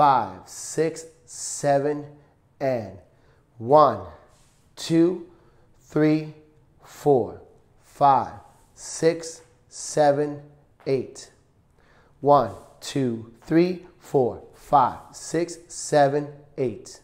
five, six, seven, and one, two, three, four, five, six, seven, eight. One, two, three, four, five, six, seven, eight.